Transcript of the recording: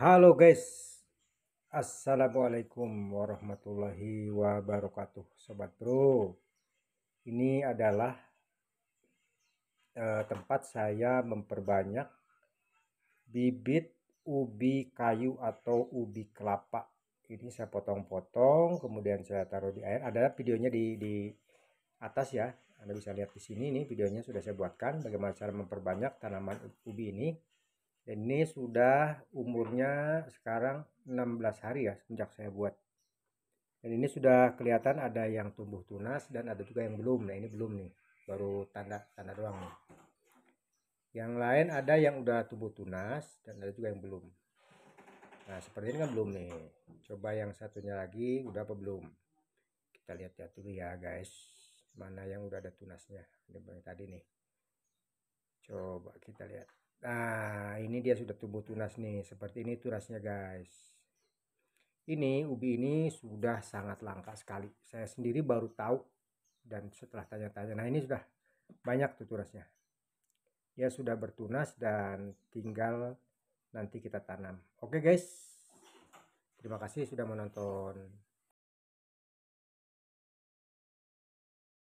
Halo guys, Assalamualaikum warahmatullahi wabarakatuh Sobat Bro Ini adalah eh, tempat saya memperbanyak bibit ubi kayu atau ubi kelapa Ini saya potong-potong kemudian saya taruh di air Ada videonya di, di atas ya Anda bisa lihat di sini nih videonya sudah saya buatkan bagaimana cara memperbanyak tanaman ubi ini ini sudah umurnya sekarang 16 hari ya sejak saya buat dan ini sudah kelihatan ada yang tumbuh tunas dan ada juga yang belum nah ini belum nih baru tanda tanda doang nih yang lain ada yang udah tumbuh tunas dan ada juga yang belum nah seperti ini kan belum nih coba yang satunya lagi udah apa belum kita lihat ya dulu ya guys mana yang udah ada tunasnya ini tadi nih coba kita lihat Nah, ini dia sudah tumbuh tunas nih. Seperti ini tunasnya, guys. Ini ubi ini sudah sangat langka sekali. Saya sendiri baru tahu dan setelah tanya-tanya, nah ini sudah banyak tuh tunasnya. ya sudah bertunas dan tinggal nanti kita tanam. Oke, guys. Terima kasih sudah menonton.